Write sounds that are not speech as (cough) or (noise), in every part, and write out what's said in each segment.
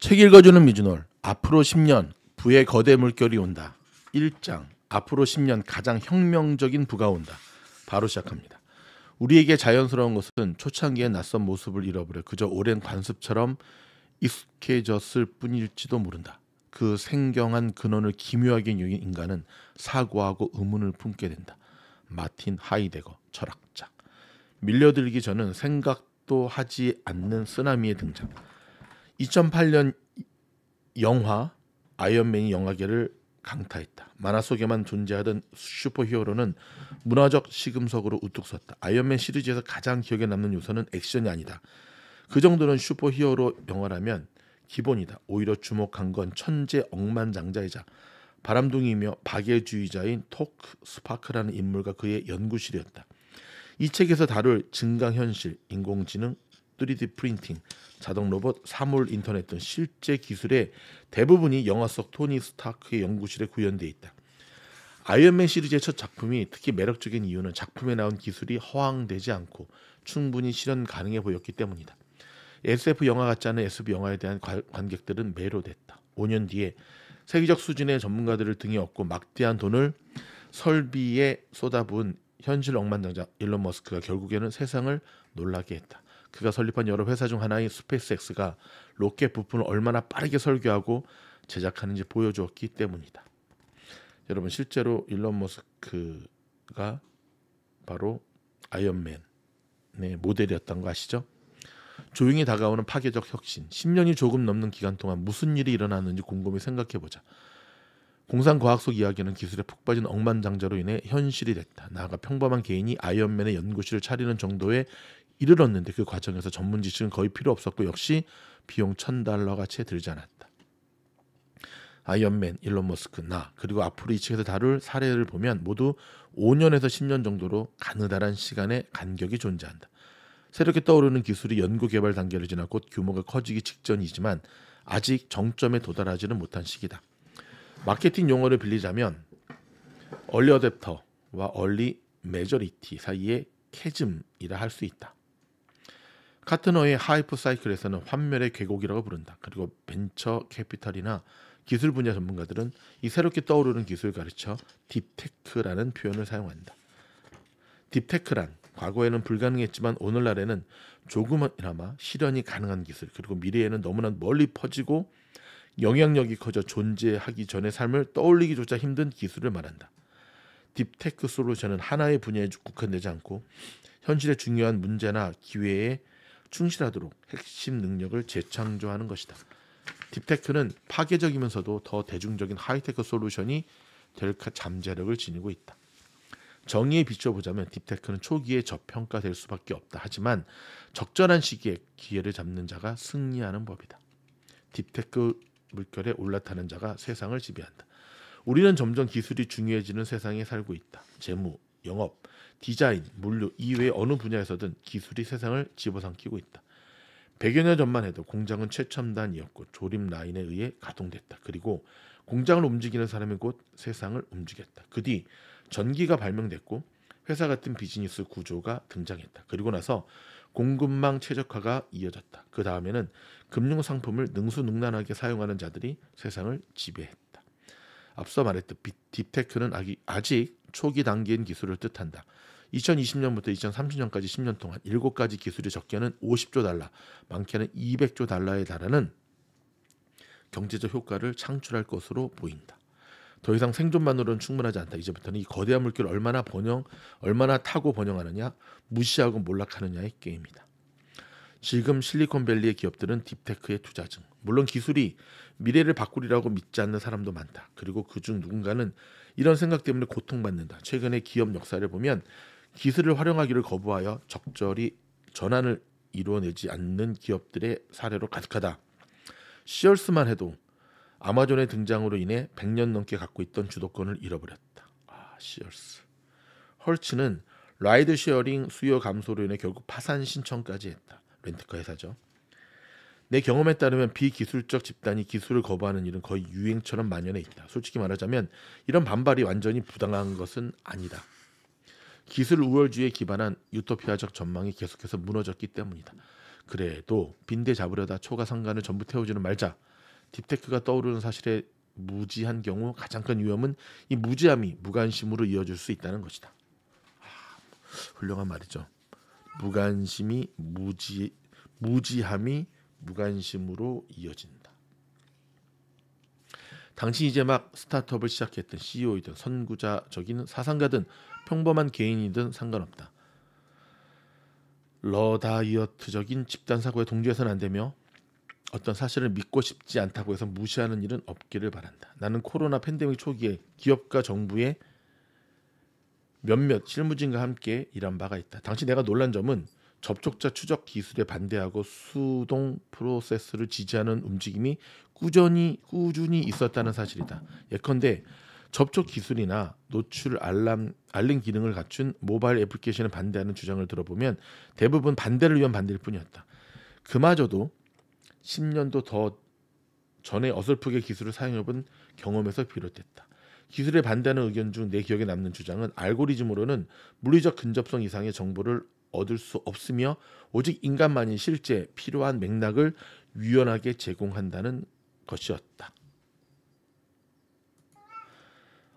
책 읽어주는 미주놀 앞으로 10년 부의 거대 물결이 온다. 1장 앞으로 10년 가장 혁명적인 부가 온다. 바로 시작합니다. 우리에게 자연스러운 것은 초창기의 낯선 모습을 잃어버려 그저 오랜 관습처럼 익숙해졌을 뿐일지도 모른다. 그 생경한 근원을 기묘하게 누인 인간은 사고하고 의문을 품게 된다. 마틴 하이데거 철학자. 밀려들기 전은 생각도 하지 않는 쓰나미의 등장. 2008년 영화 아이언맨이 영화계를 강타했다. 만화 속에만 존재하던 슈퍼히어로는 문화적 시금석으로 우뚝 섰다. 아이언맨 시리즈에서 가장 기억에 남는 요소는 액션이 아니다. 그 정도는 슈퍼히어로 영화라면 기본이다. 오히려 주목한 건 천재 억만장자이자 바람둥이며 박애주의자인 토크 스파크라는 인물과 그의 연구실이었다. 이 책에서 다룰 증강현실, 인공지능, 3D 프린팅, 자동 로봇, 사물 인터넷 등 실제 기술의 대부분이 영화 속 토니 스타크의 연구실에 구현돼 있다. 아이언맨 시리즈의 첫 작품이 특히 매력적인 이유는 작품에 나온 기술이 허황되지 않고 충분히 실현 가능해 보였기 때문이다. SF 영화 같지 않은 SF 영화에 대한 관객들은 매료됐다. 5년 뒤에 세계적 수준의 전문가들을 등에 업고 막대한 돈을 설비에 쏟아부은 현실 억만장자 일론 머스크가 결국에는 세상을 놀라게 했다. 그가 설립한 여러 회사 중 하나인 스페이스X가 로켓 부품을 얼마나 빠르게 설계하고 제작하는지 보여주었기 때문이다. 여러분 실제로 일론 머스크가 바로 아이언맨의 모델이었던 거 아시죠? 조용히 다가오는 파괴적 혁신. 10년이 조금 넘는 기간 동안 무슨 일이 일어났는지 곰곰이 생각해 보자. 공상과학 속 이야기는 기술에 푹 빠진 억만장자로 인해 현실이 됐다. 나아가 평범한 개인이 아이언맨의 연구실을 차리는 정도의 이르렀는데 그 과정에서 전문 지식은 거의 필요 없었고 역시 비용 천 달러가채 들지 않았다. 아이언맨, 일론 머스크, 나 그리고 앞으로 이 책에서 다룰 사례를 보면 모두 5년에서 10년 정도로 가느다란 시간의 간격이 존재한다. 새롭게 떠오르는 기술이 연구 개발 단계를 지나 곧 규모가 커지기 직전이지만 아직 정점에 도달하지는 못한 시기다. 마케팅 용어를 빌리자면 얼리 어댑터와 얼리 메저리티 사이의 캐즘이라 할 수 있다. 카트너의 하이프 사이클에서는 환멸의 계곡이라고 부른다. 그리고 벤처 캐피탈이나 기술 분야 전문가들은 이 새롭게 떠오르는 기술을 가르쳐 딥테크라는 표현을 사용한다. 딥테크란 과거에는 불가능했지만 오늘날에는 조금이나마 실현이 가능한 기술 그리고 미래에는 너무나 멀리 퍼지고 영향력이 커져 존재하기 전의 삶을 떠올리기조차 힘든 기술을 말한다. 딥테크 솔루션은 하나의 분야에 국한되지 않고 현실의 중요한 문제나 기회에 충실하도록 핵심 능력을 재창조하는 것이다. 딥테크는 파괴적이면서도 더 대중적인 하이테크 솔루션이 될 잠재력을 지니고 있다. 정의에 비춰보자면 딥테크는 초기에 저평가될 수밖에 없다. 하지만 적절한 시기에 기회를 잡는 자가 승리하는 법이다. 딥테크 물결에 올라타는 자가 세상을 지배한다. 우리는 점점 기술이 중요해지는 세상에 살고 있다. 재무, 영업, 디자인, 물류 이외의 어느 분야에서든 기술이 세상을 집어삼키고 있다. 100여 년 전만 해도 공장은 최첨단이었고 조립 라인에 의해 가동됐다. 그리고 공장을 움직이는 사람이 곧 세상을 움직였다. 그 뒤 전기가 발명됐고 회사 같은 비즈니스 구조가 등장했다. 그리고 나서 공급망 최적화가 이어졌다. 그 다음에는 금융 상품을 능수능란하게 사용하는 자들이 세상을 지배했다. 앞서 말했듯 딥테크는 아직 초기 단계인 기술을 뜻한다. 2020년부터 2030년까지 10년 동안 7가지 기술이 적게는 50조 달러, 많게는 200조 달러에 달하는 경제적 효과를 창출할 것으로 보인다. 더 이상 생존만으로는 충분하지 않다. 이제부터는 이 거대한 물결을 얼마나 번영, 얼마나 타고 번영하느냐, 무시하고 몰락하느냐의 게임이다. 지금 실리콘밸리의 기업들은 딥테크에 투자 중. 물론 기술이 미래를 바꾸리라고 믿지 않는 사람도 많다. 그리고 그중 누군가는 이런 생각 때문에 고통받는다. 최근의 기업 역사를 보면 기술을 활용하기를 거부하여 적절히 전환을 이루어내지 않는 기업들의 사례로 가득하다. 시얼스만 해도 아마존의 등장으로 인해 100년 넘게 갖고 있던 주도권을 잃어버렸다. 아, 시얼스. 헐츠는 라이드 쉐어링 수요 감소로 인해 결국 파산 신청까지 했다. 렌트카 회사죠. 내 경험에 따르면 비기술적 집단이 기술을 거부하는 일은 거의 유행처럼 만연해 있다. 솔직히 말하자면 이런 반발이 완전히 부당한 것은 아니다. 기술 우월주의에 기반한 유토피아적 전망이 계속해서 무너졌기 때문이다. 그래도 빈대 잡으려다 초가 상관을 전부 태우지는 말자. 딥테크가 떠오르는 사실에 무지한 경우 가장 큰 위험은 이 무지함이 무관심으로 이어질 수 있다는 것이다. 하, 아, 훌륭한 말이죠. 무관심이 무지 무지함이 무관심으로 이어진다. 당신 이제 막 스타트업을 시작했던 CEO이든 선구자적인 사상가든 평범한 개인이든 상관없다. 러다이어트적인 집단 사고에 동조해서는 안 되며 어떤 사실을 믿고 싶지 않다고 해서 무시하는 일은 없기를 바란다. 나는 코로나 팬데믹 초기에 기업과 정부의 몇몇 실무진과 함께 일한 바가 있다. 당시 내가 놀란 점은 접촉자 추적 기술에 반대하고 수동 프로세스를 지지하는 움직임이 꾸준히 꾸준히 있었다는 사실이다. 예컨대 접촉 기술이나 노출 알람 알림 기능을 갖춘 모바일 애플리케이션에 반대하는 주장을 들어보면 대부분 반대를 위한 반대일 뿐이었다. 그마저도 10년도 더 전에 어설프게 기술을 사용해본 경험에서 비롯됐다. 기술에 반대하는 의견 중 내 기억에 남는 주장은 알고리즘으로는 물리적 근접성 이상의 정보를 얻을 수 없으며 오직 인간만이 실제 필요한 맥락을 유연하게 제공한다는 것이었다.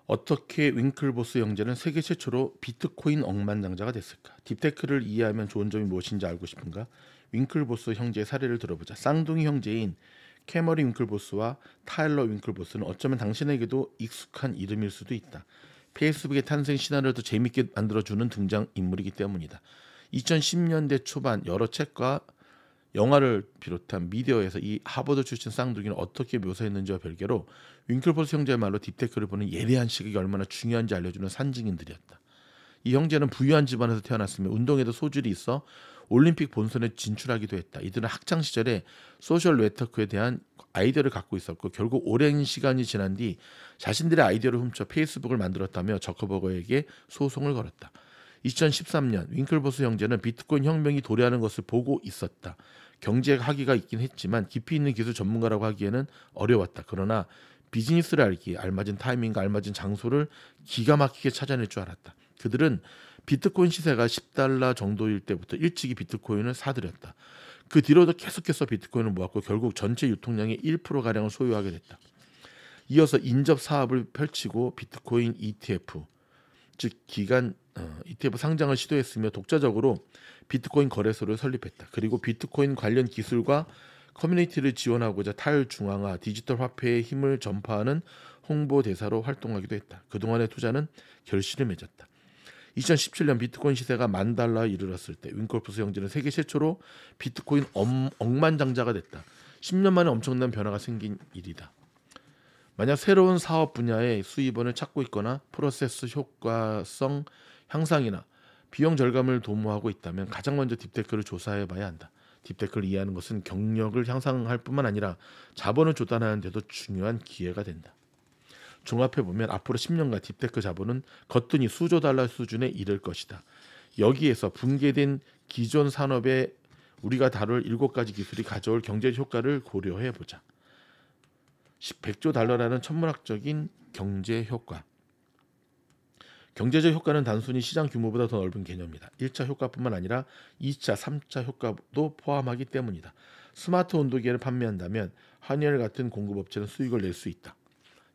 어떻게 윙클보스 형제는 세계 최초로 비트코인 억만장자가 됐을까? 딥테크를 이해하면 좋은 점이 무엇인지 알고 싶은가? 윙클보스 형제의 사례를 들어보자. 쌍둥이 형제인 캐머리 윙클보스와 타일러 윙클보스는 어쩌면 당신에게도 익숙한 이름일 수도 있다. 페이스북의 탄생 시나리오도 재밌게 만들어주는 등장 인물이기 때문이다. 2010년대 초반 여러 책과 영화를 비롯한 미디어에서 이 하버드 출신 쌍둥이는 어떻게 묘사했는지와 별개로 윙클포스 형제의 말로 딥테크를 보는 예리한 시각이 얼마나 중요한지 알려주는 산증인들이었다. 이 형제는 부유한 집안에서 태어났으며 운동에도 소질이 있어 올림픽 본선에 진출하기도 했다. 이들은 학창 시절에 소셜 네트워크에 대한 아이디어를 갖고 있었고 결국 오랜 시간이 지난 뒤 자신들의 아이디어를 훔쳐 페이스북을 만들었다며 저커버거에게 소송을 걸었다. 2013년 윙클보스 형제는 비트코인 혁명이 도래하는 것을 보고 있었다. 경제학위가 있긴 했지만 깊이 있는 기술 전문가라고 하기에는 어려웠다. 그러나 비즈니스를 알기에 알맞은 타이밍과 알맞은 장소를 기가 막히게 찾아낼 줄 알았다. 그들은 비트코인 시세가 10달러 정도일 때부터 일찍이 비트코인을 사들였다. 그 뒤로도 계속해서 비트코인을 모았고 결국 전체 유통량의 1%가량을 소유하게 됐다. 이어서 인접 사업을 펼치고 비트코인 ETF, 즉 기간 어, ETF 상장을 시도했으며 독자적으로 비트코인 거래소를 설립했다. 그리고 비트코인 관련 기술과 커뮤니티를 지원하고자 탈 중앙화, 디지털 화폐의 힘을 전파하는 홍보 대사로 활동하기도 했다. 그동안의 투자는 결실을 맺었다. 2017년 비트코인 시세가 만 달러에 이르렀을 때 윙콜프스 형제는 세계 최초로 비트코인 엄, 억만장자가 됐다. 10년 만에 엄청난 변화가 생긴 일이다. 만약 새로운 사업 분야의 수입원을 찾고 있거나 프로세스 효과성 향상이나 비용 절감을 도모하고 있다면 가장 먼저 딥테크를 조사해 봐야 한다. 딥테크를 이해하는 것은 경력을 향상할 뿐만 아니라 자본을 조달하는 데도 중요한 기회가 된다. 종합해 보면 앞으로 10년간 딥테크 자본은 거뜬히 수조 달러 수준에 이를 것이다. 여기에서 붕괴된 기존 산업에 우리가 다룰 7가지 기술이 가져올 경제 효과를 고려해 보자. 100조 달러라는 천문학적인 경제 효과. 경제적 효과는 단순히 시장 규모보다 더 넓은 개념입니다. 1차 효과뿐만 아니라 2차, 3차 효과도 포함하기 때문이다. 스마트 온도계를 판매한다면 한일 같은 공급업체는 수익을 낼 수 있다.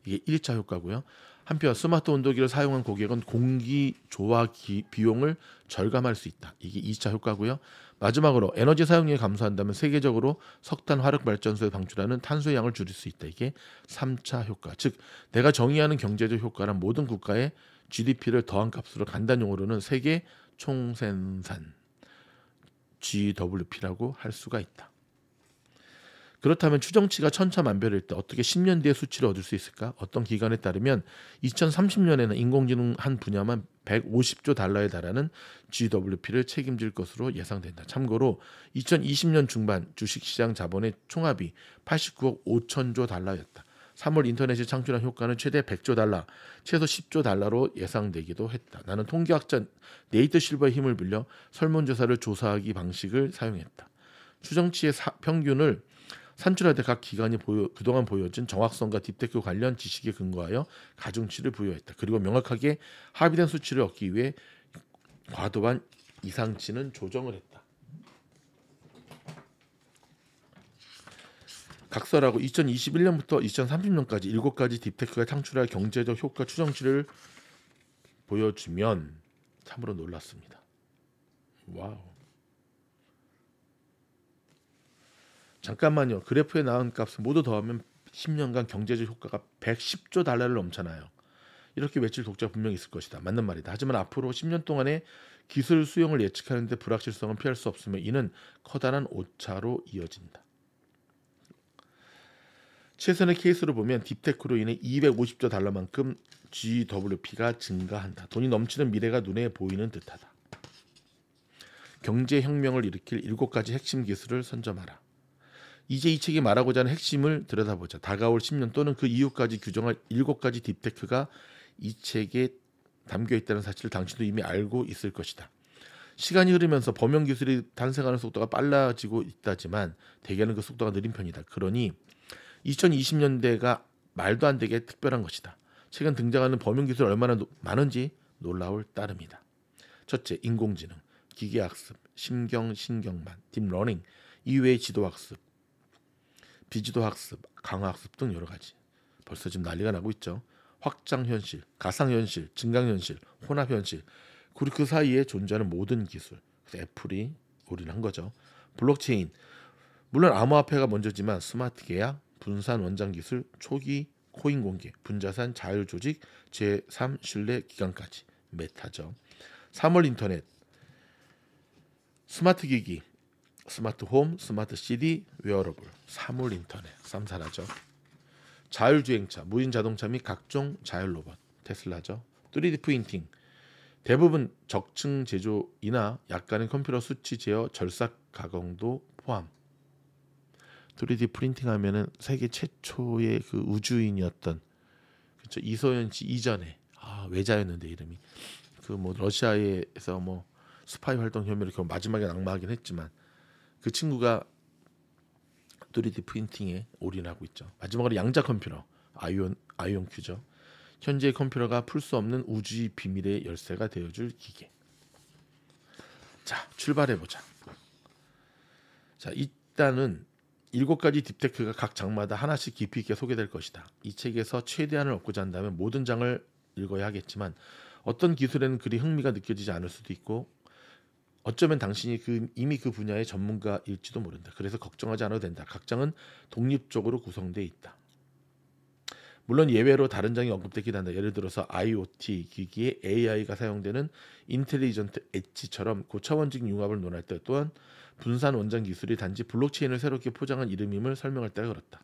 이게 1차 효과고요. 한편 스마트 온도기를 사용한 고객은 공기 조화 기, 비용을 절감할 수 있다. 이게 2차 효과고요. 마지막으로 에너지 사용량이 감소한다면 세계적으로 석탄 화력 발전소에 방출하는 탄소의 양을 줄일 수 있다. 이게 3차 효과. 즉 내가 정의하는 경제적 효과란 모든 국가의 GDP를 더한 값으로 간단 용어로는 세계 총생산 GWP라고 할 수가 있다. 그렇다면 추정치가 천차만별일 때 어떻게 10년 뒤의 수치를 얻을 수 있을까? 어떤 기관에 따르면 2030년에는 인공지능 한 분야만 150조 달러에 달하는 GWP를 책임질 것으로 예상된다. 참고로 2020년 중반 주식시장 자본의 총합이 89억 5천조 달러였다. 3월 인터넷이 창출한 효과는 최대 100조 달러, 최소 10조 달러로 예상되기도 했다. 나는 통계학자 네이트 실버의 힘을 빌려 설문조사를 조사하기 방식을 사용했다. 추정치의 사, 평균을 산출할 때 각 기관이 보여, 그동안 보여준 정확성과 딥테크 관련 지식에 근거하여 가중치를 부여했다. 그리고 명확하게 합의된 수치를 얻기 위해 과도한 이상치는 조정을 했다. 각서라고 2021년부터 2030년까지 7가지 딥테크가 창출할 경제적 효과 추정치를 보여주면 참으로 놀랐습니다. 와우. 잠깐만요. 그래프에 나온 값을 모두 더하면 10년간 경제적 효과가 110조 달러를 넘잖아요. 이렇게 외칠 독자 분명히 있을 것이다. 맞는 말이다. 하지만 앞으로 10년 동안의 기술 수용을 예측하는데 불확실성은 피할 수 없으며 이는 커다란 오차로 이어진다. 최선의 케이스로 보면 딥테크로 인해 250조 달러만큼 GWP가 증가한다. 돈이 넘치는 미래가 눈에 보이는 듯하다. 경제혁명을 일으킬 7가지 핵심 기술을 선점하라. 이제 이 책이 말하고자 하는 핵심을 들여다보자. 다가올 10년 또는 그 이후까지 규정할 7가지 딥테크가 이 책에 담겨 있다는 사실을 당신도 이미 알고 있을 것이다. 시간이 흐르면서 범용 기술이 탄생하는 속도가 빨라지고 있다지만 대개는 그 속도가 느린 편이다. 그러니 2020년대가 말도 안 되게 특별한 것이다. 최근 등장하는 범용 기술 얼마나 노, 많은지 놀라울 따름이다. 첫째, 인공지능, 기계학습, 심경 신경만, 딥러닝, 이외의 지도학습, 비지도 학습, 강화 학습 등 여러 가지. 벌써 지금 난리가 나고 있죠. 확장 현실, 가상 현실, 증강 현실, 혼합 현실. 그리고 그 사이에 존재하는 모든 기술. 그래서 애플이 올인한 거죠. 블록체인. 물론 암호화폐가 먼저지만 스마트 계약, 분산 원장 기술, 초기 코인 공개, 분자산 자율 조직, 제3 신뢰 기간까지 메타죠. 3월 인터넷 스마트 기기, 스마트 홈, 스마트 시 d 웨어러블, 사물 인터넷, 쌈산하죠. 자율주행차, 무인 자동차 및 각종 자율 로봇, 테슬라죠. 3D 프린팅, 대부분 적층 제조이나 약간의 컴퓨터 수치 제어, 절삭 가공도 포함. 3D 프린팅 하면은 세계 최초의 그 우주인이었던 그쵸 이소연 씨 이전에 아 외자였는데 이름이 그 뭐 러시아에서 뭐 스파이 활동 혐의로 결국 마지막에 낙마하긴 했지만 그 친구가 3D 프린팅에 올인하고 있죠. 마지막으로 양자 컴퓨터 아이온 아이온 큐죠. 현재 컴퓨터가 풀 수 없는 우주의 비밀의 열쇠가 되어줄 기계. 자 출발해 보자. 자 일단은 일곱 가지 딥테크가 각 장마다 하나씩 깊이 있게 소개될 것이다. 이 책에서 최대한을 얻고자 한다면 모든 장을 읽어야 하겠지만 어떤 기술에는 그리 흥미가 느껴지지 않을 수도 있고 어쩌면 당신이 그, 이미 그 분야의 전문가일지도 모른다. 그래서 걱정하지 않아도 된다. 각 장은 독립적으로 구성돼 있다. 물론 예외로 다른 장이 언급되기도 한다. 예를 들어서 IoT 기기에 AI가 사용되는 인텔리전트 엣지처럼 고차원적 융합을 논할 때 또한 분산 원장 기술이 단지 블록체인을 새롭게 포장한 이름임을 설명할 때가 그렇다.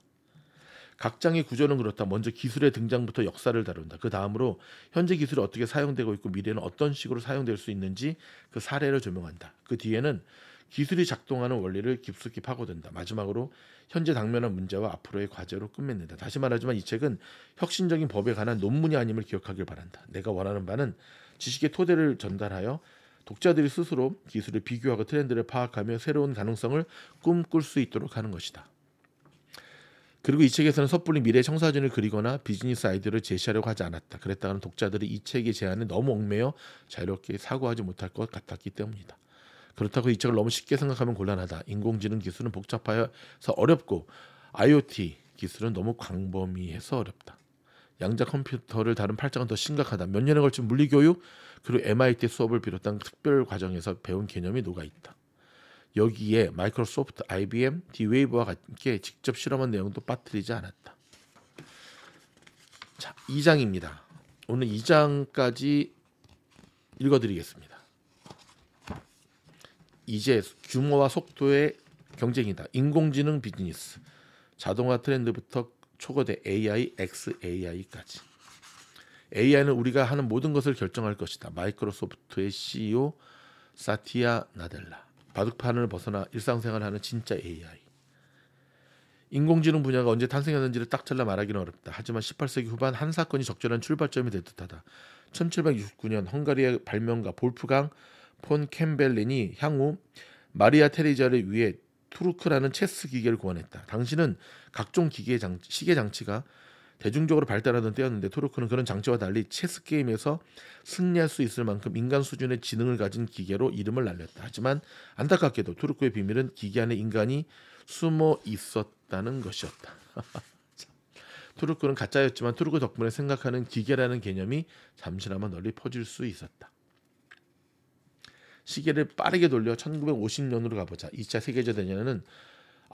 각 장의 구조는 그렇다. 먼저 기술의 등장부터 역사를 다룬다. 그 다음으로 현재 기술이 어떻게 사용되고 있고 미래는 어떤 식으로 사용될 수 있는지 그 사례를 조명한다. 그 뒤에는 기술이 작동하는 원리를 깊숙이 파고든다. 마지막으로 현재 당면한 문제와 앞으로의 과제로 끝맺는다. 다시 말하지만 이 책은 혁신적인 법에 관한 논문이 아님을 기억하길 바란다. 내가 원하는 바는 지식의 토대를 전달하여 독자들이 스스로 기술을 비교하고 트렌드를 파악하며 새로운 가능성을 꿈꿀 수 있도록 하는 것이다. 그리고 이 책에서는 섣불리 미래 청사진을 그리거나 비즈니스 아이디어를 제시하려고 하지 않았다. 그랬다가는 독자들이 이 책의 제안에 너무 얽매여 자유롭게 사고하지 못할 것 같았기 때문이다. 그렇다고 이 책을 너무 쉽게 생각하면 곤란하다. 인공지능 기술은 복잡하여서 어렵고 IoT 기술은 너무 광범위해서 어렵다. 양자 컴퓨터를 다룬 팔짱은 더 심각하다. 몇 년에 걸친 물리교육 그리고 MIT 수업을 비롯한 특별 과정에서 배운 개념이 녹아 있다. 여기에 마이크로소프트, IBM, 디웨이브와 함께 직접 실험한 내용도 빠뜨리지 않았다. 자, 2장입니다. 오늘 2장까지 읽어드리겠습니다. 이제 규모와 속도의 경쟁이다. 인공지능 비즈니스, 자동화 트렌드부터 초거대 AI, XAI까지. AI는 우리가 하는 모든 것을 결정할 것이다. 마이크로소프트의 CEO 사티아 나델라. 바둑판을 벗어나 일상생활하는 진짜 AI. 인공지능 분야가 언제 탄생했는지를 딱 잘라 말하기는 어렵다. 하지만 18세기 후반 한 사건이 적절한 출발점이 될 듯하다. 1769년 헝가리의 발명가 볼프강 폰 캠벨린이 향후 마리아 테레자를 위해 투르크라는 체스 기계를 구원했다당신은 각종 기계 장, 시계 장치가 대중적으로 발달하던 때였는데 토르크는 그런 장치와 달리 체스 게임에서 승리할 수 있을 만큼 인간 수준의 지능을 가진 기계로 이름을 날렸다. 하지만 안타깝게도 토르크의 비밀은 기계 안에 인간이 숨어 있었다는 것이었다. (laughs) 토르크는 가짜였지만 토르크 덕분에 생각하는 기계라는 개념이 잠시나마 널리 퍼질 수 있었다. 시계를 빠르게 돌려 1950년으로 가보자. 2차 세계대전에는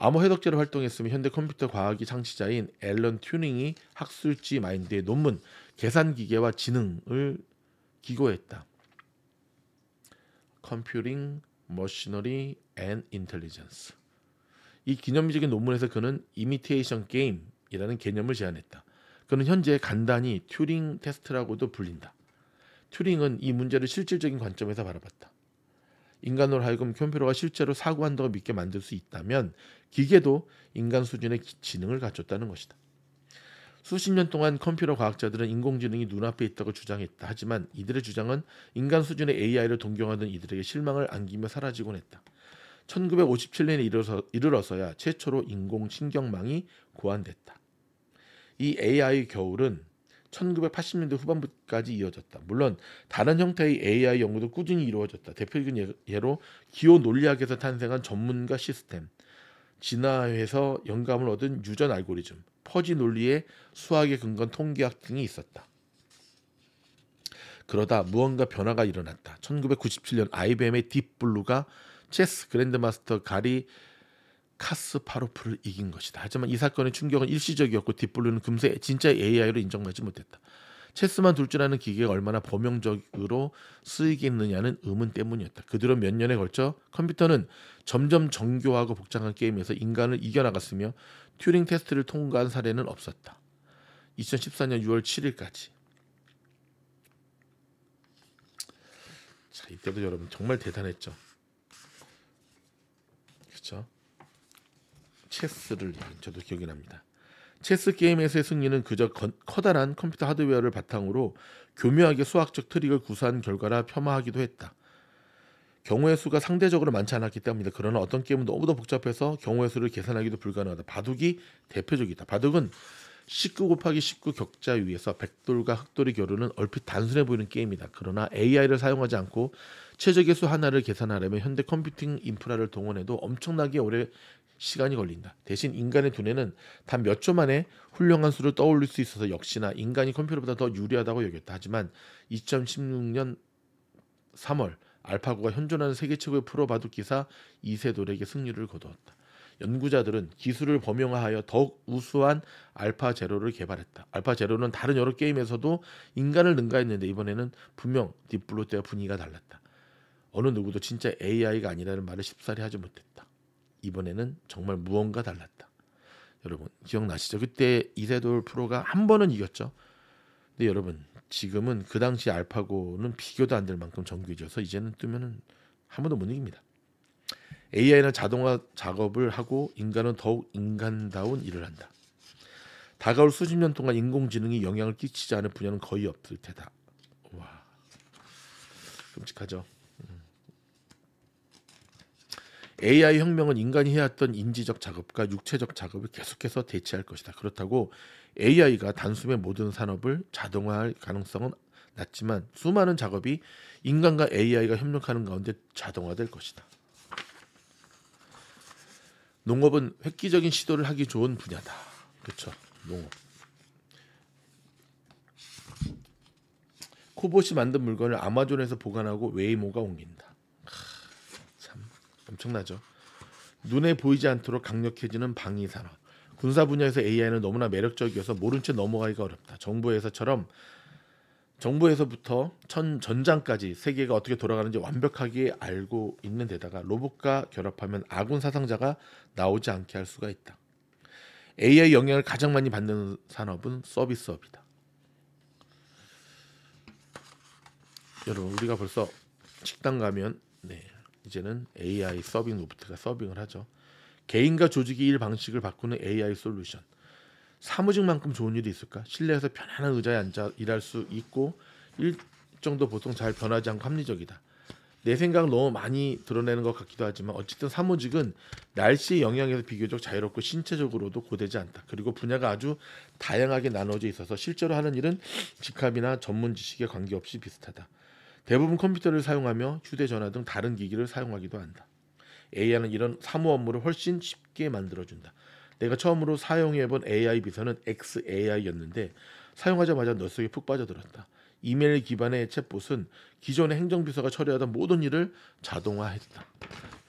암호 해독제로 활동했으며 현대 컴퓨터 과학의 창시자인 앨런 튜닝이 학술지 마인드의 논문 계산 기계와 지능을 기고했다. 컴퓨팅 머시너리 앤 인텔리전스. 이 기념비적인 논문에서 그는 이미테이션 게임이라는 개념을 제안했다. 그는 현재 간단히 튜링 테스트라고도 불린다. 튜링은 이 문제를 실질적인 관점에서 바라봤다. 인간으로 하여금 컴퓨터가 실제로 사고한다고 믿게 만들 수 있다면 기계도 인간 수준의 지능을 갖췄다는 것이다. 수십 년 동안 컴퓨터 과학자들은 인공지능이 눈앞에 있다고 주장했다. 하지만 이들의 주장은 인간 수준의 AI를 동경하던 이들에게 실망을 안기며 사라지곤 했다. 1957년에 이르러서, 이르러서야 최초로 인공신경망이 고안됐다. 이 AI 겨울은 1980년대 후반부까지 이어졌다. 물론 다른 형태의 AI 연구도 꾸준히 이루어졌다. 대표적인 예, 예로 기호 논리학에서 탄생한 전문가 시스템, 진화해서 영감을 얻은 유전 알고리즘, 퍼지 논리의 수학의 근간 통계학 등이 있었다. 그러다 무언가 변화가 일어났다. 1997년 IBM의 딥블루가 체스 그랜드마스터 가리 카스파로프를 이긴 것이다. 하지만 이 사건의 충격은 일시적이었고 딥블루는 금세 진짜 AI로 인정받지 못했다. 체스만 둘 줄 아는 기계가 얼마나 범용적으로 쓰이겠느냐는 의문 때문이었다. 그들은 몇 년에 걸쳐 컴퓨터는 점점 정교하고 복잡한 게임에서 인간을 이겨나갔으며 튜링 테스트를 통과한 사례는 없었다. 2014년 6월 7일까지. 자, 이때도 여러분 정말 대단했죠. 그렇죠? 체스를 저도 기억이 납니다. 체스 게임에서의 승리는 그저 커다란 컴퓨터 하드웨어를 바탕으로 교묘하게 수학적 트릭을 구사한 결과라 폄하하기도 했다. 경우의 수가 상대적으로 많지 않았기 때문이다. 그러나 어떤 게임은 너무도 복잡해서 경우의 수를 계산하기도 불가능하다. 바둑이 대표적이다. 바둑은 19 곱하기 19 격자 위에서 백돌과 흑돌이 겨루는 얼핏 단순해 보이는 게임이다. 그러나 AI를 사용하지 않고 최적의 수 하나를 계산하려면 현대 컴퓨팅 인프라를 동원해도 엄청나게 오래 시간이 걸린다. 대신 인간의 두뇌는 단 몇초 만에 훌륭한 수를 떠올릴 수 있어서 역시나 인간이 컴퓨터보다 더 유리하다고 여겼다. 하지만 2016년 3월 알파고가 현존하는 세계 최고의 프로바둑 기사 이세돌에게 승리를 거두었다. 연구자들은 기술을 범용화하여 더욱 우수한 알파 제로를 개발했다. 알파 제로는 다른 여러 게임에서도 인간을 능가했는데 이번에는 분명 딥블루 때와 분위기가 달랐다. 어느 누구도 진짜 AI가 아니라는 말을 쉽사리 하지 못했다. 이번에는 정말 무언가 달랐다. 여러분 기억나시죠? 그때 이세돌 프로가 한 번은 이겼죠. 근데 여러분 지금은 그 당시 알파고는 비교도 안 될 만큼 정규이져서 이제는 뜨면은 한 번도 못 이깁니다. AI는 자동화 작업을 하고 인간은 더욱 인간다운 일을 한다. 다가올 수십 년 동안 인공지능이 영향을 끼치지 않은 분야는 거의 없을 테다. 와, 끔찍하죠. AI 혁명은 인간이 해왔던 인지적 작업과 육체적 작업을 계속해서 대체할 것이다. 그렇다고 AI가 단숨에 모든 산업을 자동화할 가능성은 낮지만 수많은 작업이 인간과 AI가 협력하는 가운데 자동화될 것이다. 농업은 획기적인 시도를 하기 좋은 분야다. 그렇죠. 농업. 코봇이 만든 물건을 아마존에서 보관하고 웨이모가 옮긴다. 엄청나죠. 눈에 보이지 않도록 강력해지는 방위 산업. 군사 분야에서 AI는 너무나 매력적이어서 모른 채 넘어가기가 어렵다. 정부에서처럼 정부에서부터 천 전장까지 세계가 어떻게 돌아가는지 완벽하게 알고 있는 데다가 로봇과 결합하면 아군 사상자가 나오지 않게 할 수가 있다. AI 영향을 가장 많이 받는 산업은 서비스업이다. 여러분 우리가 벌써 식당 가면 네, 이제는 AI 서빙 로봇가 서빙을 하죠. 개인과 조직이 일 방식을 바꾸는 AI 솔루션. 사무직만큼 좋은 일이 있을까? 실내에서 편안한 의자에 앉아 일할 수 있고 일정도 보통 잘 변하지 않고 합리적이다. 내 생각을 너무 많이 드러내는 것 같기도 하지만 어쨌든 사무직은 날씨의 영향에서 비교적 자유롭고 신체적으로도 고되지 않다. 그리고 분야가 아주 다양하게 나눠져 있어서 실제로 하는 일은 직합이나 전문 지식에 관계없이 비슷하다. 대부분 컴퓨터를 사용하며 휴대전화 등 다른 기기를 사용하기도 한다. AI는 이런 사무 업무를 훨씬 쉽게 만들어준다. 내가 처음으로 사용해본 AI 비서는 XAI였는데 사용하자마자 넛속에 푹 빠져들었다. 이메일 기반의 챗봇은 기존의 행정비서가 처리하던 모든 일을 자동화했다.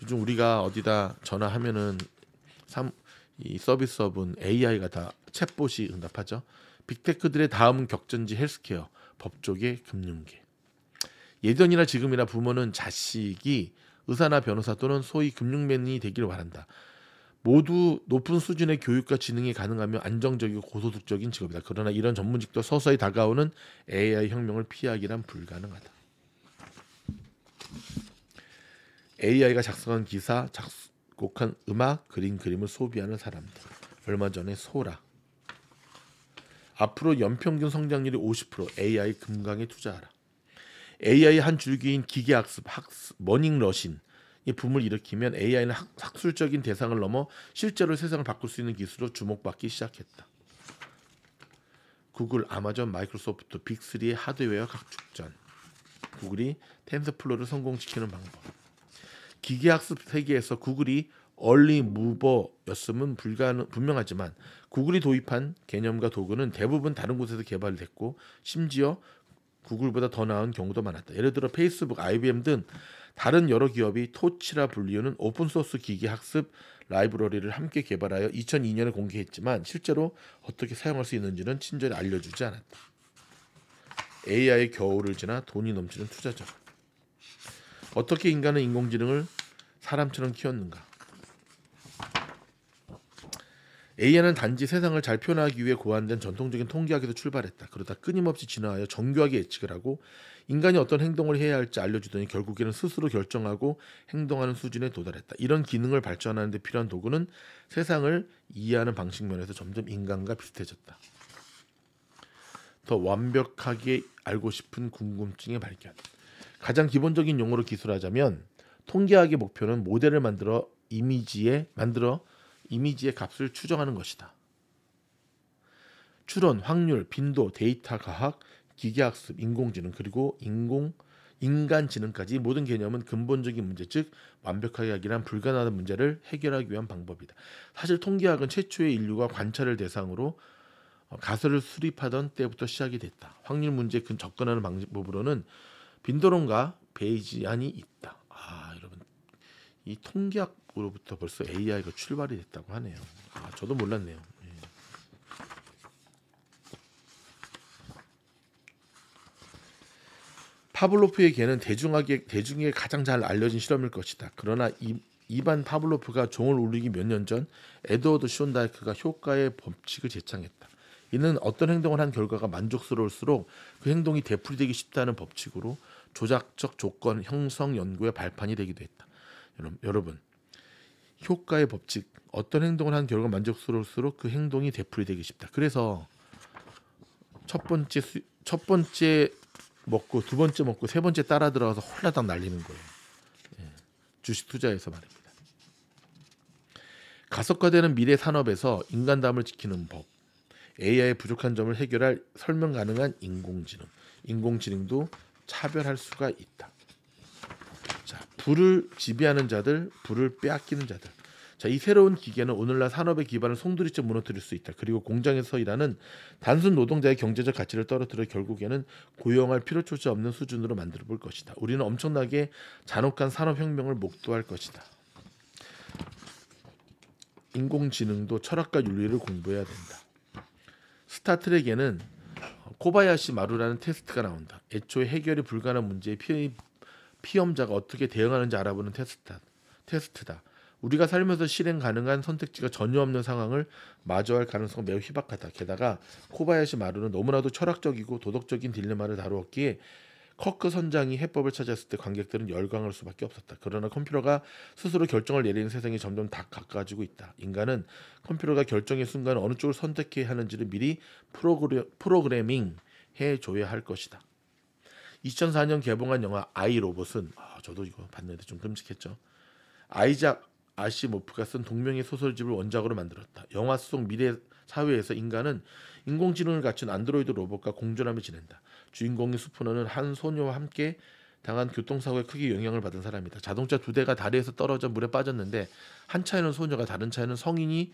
요즘 우리가 어디다 전화하면은 삼, 이 서비스업은 AI가 다 챗봇이 응답하죠. 빅테크들의 다음 격전지 헬스케어, 법조계, 금융계. 예전이나 지금이나 부모는 자식이 의사나 변호사 또는 소위 금융맨이 되기를 바란다. 모두 높은 수준의 교육과 지능이 가능하며 안정적이고 고소득적인 직업이다. 그러나 이런 전문직도 서서히 다가오는 AI 혁명을 피하기란 불가능하다. AI가 작성한 기사, 작곡한 음악, 그린 그림을 소비하는 사람들. 얼마 전에 소라. 앞으로 연평균 성장률이 50% AI 금강에 투자하라. AI 의한 줄기인 기계학습, 학습, 머닝러신 이 붐을 일으키면 AI는 학, 학술적인 대상을 넘어 실제로 세상을 바꿀 수 있는 기술로 주목받기 시작했다. 구글, 아마존, 마이크로소프트, 빅3의 하드웨어 각축전. 구글이 텐서플로를 성공시키는 방법. 기계학습 세계에서 구글이 얼리 무버였음은 불가능, 분명하지만 구글이 도입한 개념과 도구는 대부분 다른 곳에서 개발됐고 심지어 구글보다 더 나은 경우도 많았다. 예를 들어 페이스북, IBM 등 다른 여러 기업이 토치라 불리우는 오픈소스 기기 학습 라이브러리를 함께 개발하여 2002년에 공개했지만 실제로 어떻게 사용할 수 있는지는 친절히 알려주지 않았다. AI의 겨울을 지나 돈이 넘치는 투자자. 어떻게 인간은 인공지능을 사람처럼 키웠는가? AI는 단지 세상을 잘 표현하기 위해 고안된 전통적인 통계학에서 출발했다. 그러다 끊임없이 진화하여 정교하게 예측을 하고 인간이 어떤 행동을 해야 할지 알려주더니 결국에는 스스로 결정하고 행동하는 수준에 도달했다. 이런 기능을 발전하는 데 필요한 도구는 세상을 이해하는 방식 면에서 점점 인간과 비슷해졌다. 더 완벽하게 알고 싶은 궁금증의 발견. 가장 기본적인 용어로 기술하자면 통계학의 목표는 모델을 만들어 이미지에 만들어 이미지의 값을 추정하는 것이다. 추론, 확률, 빈도, 데이터 과학, 기계학습, 인공지능 그리고 인공 인간 지능까지 모든 개념은 근본적인 문제 즉 완벽하게 하기란 불가능한 문제를 해결하기 위한 방법이다. 사실 통계학은 최초의 인류가 관찰을 대상으로 어, 가설을 수립하던 때부터 시작이 됐다. 확률 문제에 접근하는 방법으로는 빈도론과 베이지안이 있다. 이 통계학으로부터 벌써 AI가 출발이 됐다고 하네요. 아, 저도 몰랐네요. 예. 파블로프의 개는 대중에게 대중에게 가장 잘 알려진 실험일 것이다. 그러나 이, 이반 파블로프가 종을 울리기 몇 년 전 에드워드 쇼다이크가 효과의 법칙을 제창했다. 이는 어떤 행동을 한 결과가 만족스러울수록 그 행동이 되풀이되기 쉽다는 법칙으로 조작적 조건 형성 연구의 발판이 되기도 했다. 여러분 효과의 법칙 어떤 행동을 한 결과 만족스러울수록 그 행동이 되풀이되기 쉽다. 그래서 첫 번째 수, 첫 번째 먹고 두 번째 먹고 세 번째 따라 들어가서 홀라당 날리는 거예요. 예. 주식 투자에서 말입니다. 가속화되는 미래 산업에서 인간담을 지키는 법, AI의 부족한 점을 해결할 설명 가능한 인공지능, 인공지능도 차별할 수가 있다. 불을 지배하는 자들, 불을 빼앗기는 자들. 자, 이 새로운 기계는 오늘날 산업의 기반을 송두리째 무너뜨릴 수 있다. 그리고 공장에서 일하는 단순 노동자의 경제적 가치를 떨어뜨려 결국에는 고용할 필요조차 없는 수준으로 만들어 볼 것이다. 우리는 엄청나게 잔혹한 산업혁명을 목도할 것이다. 인공지능도 철학과 윤리를 공부해야 된다. 스타트랙에는 코바야시 마루라는 테스트가 나온다. 애초에 해결이 불가능한 문제에 피해 피험자가 어떻게 대응하는지 알아보는 테스트다. 테스트다. 우리가 살면서 실행 가능한 선택지가 전혀 없는 상황을 마주할 가능성은 매우 희박하다. 게다가 코바야시 마루는 너무나도 철학적이고 도덕적인 딜레마를 다루었기에 커크 선장이 해법을 찾았을 때 관객들은 열광할 수밖에 없었다. 그러나 컴퓨터가 스스로 결정을 내리는 세상이 점점 다 가까워지고 있다. 인간은 컴퓨터가 결정의 순간 어느 쪽을 선택해야 하는지를 미리 프로그래, 프로그래밍 해줘야 할 것이다. 2004년 개봉한 영화 아이 로봇은 아, 저도 이거 봤는데 좀 끔찍했죠. 아이작 아시모프가 쓴 동명의 소설집을 원작으로 만들었다. 영화 속 미래 사회에서 인간은 인공지능을 갖춘 안드로이드 로봇과 공존하며 지낸다. 주인공인 수프너는 한 소녀와 함께 당한 교통사고에 크게 영향을 받은 사람이다. 자동차 두 대가 다리에서 떨어져 물에 빠졌는데 한 차에는 소녀가 다른 차에는 성인이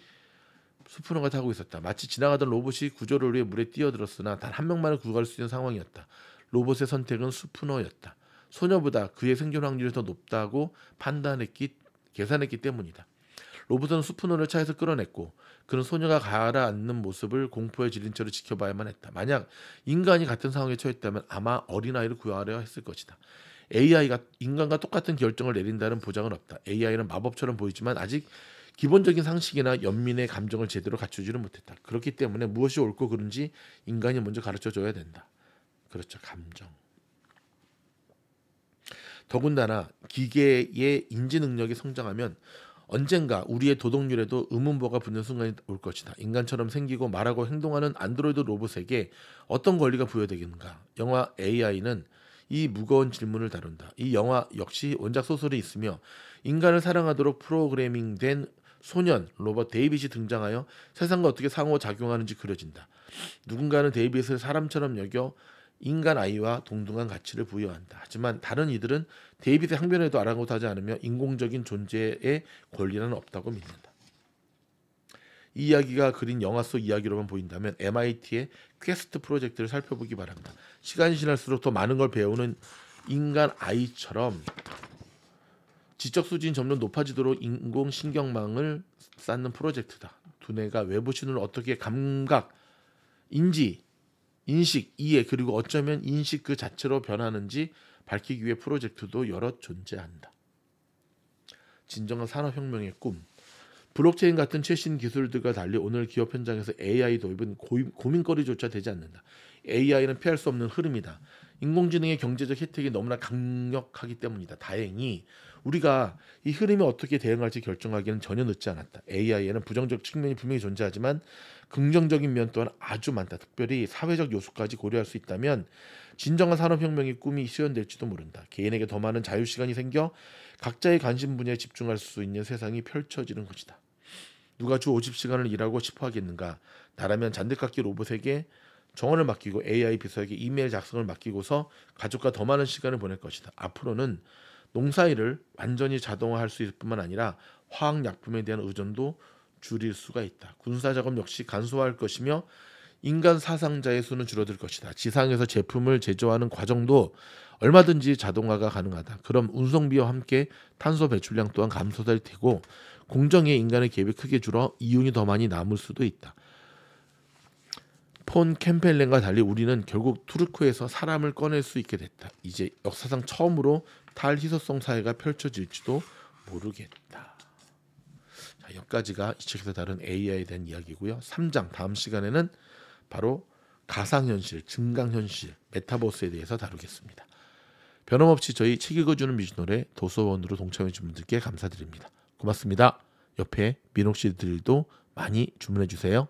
수프너가 타고 있었다. 마치 지나가던 로봇이 구조를 위해 물에 뛰어들었으나 단 한 명만을 구할 수 있는 상황이었다. 로봇의 선택은 수프너였다. 소녀보다 그의 생존 확률이 더 높다고 판단했기 계산했기 때문이다. 로봇은 수프너를 차에서 끌어냈고 그는 소녀가 가라앉는 모습을 공포에 질린 채로 지켜봐야만 했다. 만약 인간이 같은 상황에 처했다면 아마 어린아이를 구하려 했을 것이다. AI가 인간과 똑같은 결정을 내린다는 보장은 없다. AI는 마법처럼 보이지만 아직 기본적인 상식이나 연민의 감정을 제대로 갖추지는 못했다. 그렇기 때문에 무엇이 옳고 그른지 인간이 먼저 가르쳐 줘야 된다. 그렇죠. 감정. 더군다나 기계의 인지 능력이 성장하면 언젠가 우리의 도덕률에도 의문부가 붙는 순간이 올 것이다. 인간처럼 생기고 말하고 행동하는 안드로이드 로봇에게 어떤 권리가 부여되겠는가? 영화 AI는 이 무거운 질문을 다룬다. 이 영화 역시 원작 소설이 있으며 인간을 사랑하도록 프로그래밍된 소년 로봇 데이빗이 등장하여 세상과 어떻게 상호작용하는지 그려진다. 누군가는 데이빗을 사람처럼 여겨 인간 아이와 동등한 가치를 부여한다. 하지만 다른 이들은 데이빗의 항변에도 아랑곳하지 않으며 인공적인 존재의 권리는 없다고 믿는다. 이 이야기가 그린 영화 속 이야기로만 보인다면 MIT의 퀘스트 프로젝트를 살펴보기 바랍니다. 시간이 지날수록 더 많은 걸 배우는 인간 아이처럼 지적 수준이 점점 높아지도록 인공 신경망을 쌓는 프로젝트다. 두뇌가 외부 신호를 어떻게 감각, 인지, 인식, 이해 그리고 어쩌면 인식 그 자체로 변하는지 밝히기 위해 프로젝트도 여러 존재한다. 진정한 산업혁명의 꿈. 블록체인 같은 최신 기술들과 달리 오늘 기업 현장에서 AI 도입은 고임, 고민거리조차 되지 않는다. AI는 피할 수 없는 흐름이다. 인공지능의 경제적 혜택이 너무나 강력하기 때문이다. 다행히 우리가 이 흐름에 어떻게 대응할지 결정하기는 전혀 늦지 않았다. AI에는 부정적 측면이 분명히 존재하지만 긍정적인 면 또한 아주 많다. 특별히 사회적 요소까지 고려할 수 있다면 진정한 산업혁명의 꿈이 실현될지도 모른다. 개인에게 더 많은 자유시간이 생겨 각자의 관심 분야에 집중할 수 있는 세상이 펼쳐지는 것이다. 누가 주 50시간을 일하고 싶어 하겠는가? 나라면 잔뜩깎기 로봇에게 정원을 맡기고 AI 비서에게 이메일 작성을 맡기고서 가족과 더 많은 시간을 보낼 것이다. 앞으로는 농사일을 완전히 자동화할 수 있을 뿐만 아니라 화학약품에 대한 의존도 줄일 수가 있다. 군사 작업 역시 간소화할 것이며 인간 사상자의 수는 줄어들 것이다. 지상에서 제품을 제조하는 과정도 얼마든지 자동화가 가능하다. 그럼 운송비와 함께 탄소 배출량 또한 감소될 테고 공정에 인간의 개입이 크게 줄어 이윤이 더 많이 남을 수도 있다. 폰 캠펠렌과 달리 우리는 결국 투르크에서 사람을 꺼낼 수 있게 됐다. 이제 역사상 처음으로 탈희소성 사회가 펼쳐질지도 모르겠다. 자, 여기까지가 이 책에서 다룬 AI에 대한 이야기고요. 3장 다음 시간에는 바로 가상현실, 증강현실, 메타버스에 대해서 다루겠습니다. 변함없이 저희 책 읽어주는 미주노래 도서원으로 동참해주신 분들께 감사드립니다. 고맙습니다. 옆에 민옥 씨들도 많이 주문해주세요.